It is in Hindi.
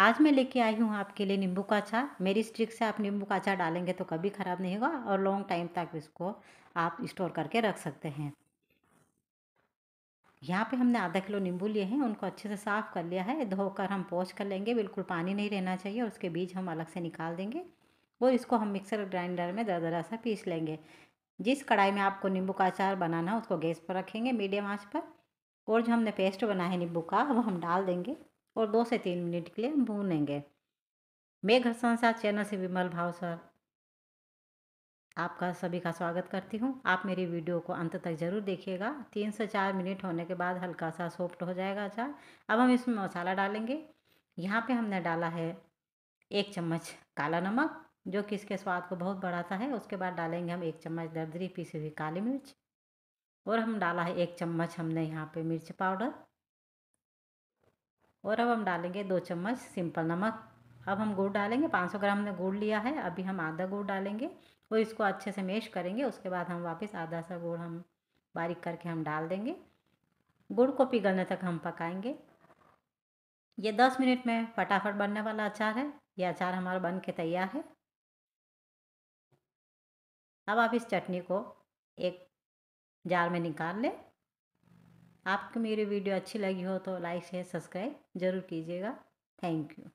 आज मैं लेके आई हूँ आपके लिए नींबू का अचार मेरी स्ट्रिक से आप नींबू का अचार डालेंगे तो कभी ख़राब नहीं होगा और लॉन्ग टाइम तक इसको आप स्टोर करके रख सकते हैं यहाँ पे हमने आधा किलो नींबू लिए हैं उनको अच्छे से साफ़ कर लिया है धोकर हम पोछ कर लेंगे बिल्कुल पानी नहीं रहना चाहिए और उसके बीज हम अलग से निकाल देंगे और इसको हम मिक्सर ग्राइंडर में दर दरा सा पीस लेंगे जिस कढ़ाई में आपको नींबू का अचार बनाना है उसको गैस पर रखेंगे मीडियम आँच पर और जो हमने पेस्ट बनाया है नींबू का वो हम डाल देंगे और दो से तीन मिनट के लिए भूनेंगे मैं घर संसार चैनल से विमल भाव सर आपका सभी का स्वागत करती हूँ आप मेरी वीडियो को अंत तक ज़रूर देखिएगा तीन से चार मिनट होने के बाद हल्का सा सॉफ्ट हो जाएगा अचार अब हम इसमें मसाला डालेंगे यहाँ पे हमने डाला है एक चम्मच काला नमक जो कि इसके स्वाद को बहुत बढ़ाता है उसके बाद डालेंगे हम एक चम्मच दर्दरी पीसी हुई काली मिर्च और हम डाला है एक चम्मच हमने यहाँ पे मिर्च पाउडर और अब हम डालेंगे दो चम्मच सिंपल नमक अब हम गुड़ डालेंगे 500 ग्राम ने गुड़ लिया है अभी हम आधा गुड़ डालेंगे और इसको अच्छे से मेश करेंगे उसके बाद हम वापस आधा सा गुड़ हम बारीक करके हम डाल देंगे गुड़ को पिघलने तक हम पकाएंगे ये दस मिनट में फटाफट बनने वाला अचार है ये अचार हमारा बन के तैयार है अब आप इस चटनी को एक जार में निकाल लें आपको मेरी वीडियो अच्छी लगी हो तो लाइक शेयर सब्सक्राइब ज़रूर कीजिएगा थैंक यू